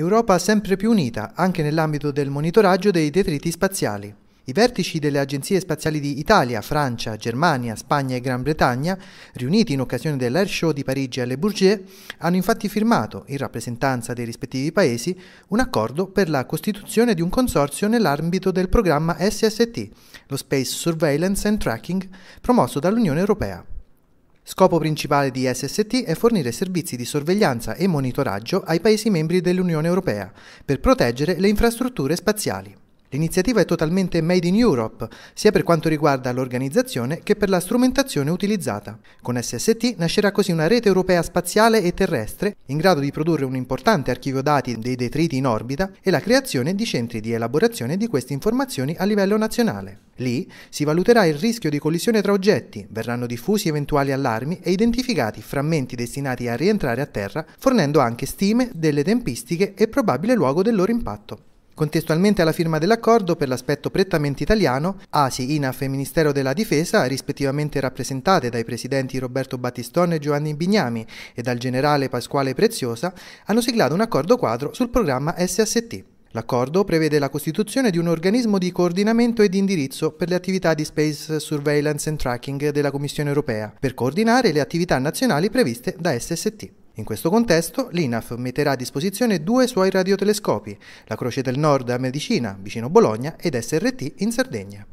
Europa sempre più unita anche nell'ambito del monitoraggio dei detriti spaziali. I vertici delle agenzie spaziali di Italia, Francia, Germania, Spagna e Gran Bretagna, riuniti in occasione dell'Air Show di Parigi alle Bourget, hanno infatti firmato, in rappresentanza dei rispettivi paesi, un accordo per la costituzione di un consorzio nell'ambito del programma SST, lo Space Surveillance and Tracking, promosso dall'Unione Europea. Scopo principale di SST è fornire servizi di sorveglianza e monitoraggio ai Paesi membri dell'Unione Europea per proteggere le infrastrutture spaziali. L'iniziativa è totalmente made in Europe, sia per quanto riguarda l'organizzazione che per la strumentazione utilizzata. Con SST nascerà così una rete europea spaziale e terrestre in grado di produrre un importante archivio dati dei detriti in orbita e la creazione di centri di elaborazione di queste informazioni a livello nazionale. Lì si valuterà il rischio di collisione tra oggetti, verranno diffusi eventuali allarmi e identificati frammenti destinati a rientrare a terra, fornendo anche stime delle tempistiche e probabile luogo del loro impatto. Contestualmente alla firma dell'accordo, per l'aspetto prettamente italiano, ASI, INAF e Ministero della Difesa, rispettivamente rappresentate dai presidenti Roberto Battistone e Giovanni Bignami e dal generale Pasquale Preziosa, hanno siglato un accordo quadro sul programma SST. L'accordo prevede la costituzione di un organismo di coordinamento e di indirizzo per le attività di Space Surveillance and Tracking della Commissione europea, per coordinare le attività nazionali previste da SST. In questo contesto, l'INAF metterà a disposizione due suoi radiotelescopi, la Croce del Nord a Medicina, vicino Bologna, ed SRT in Sardegna.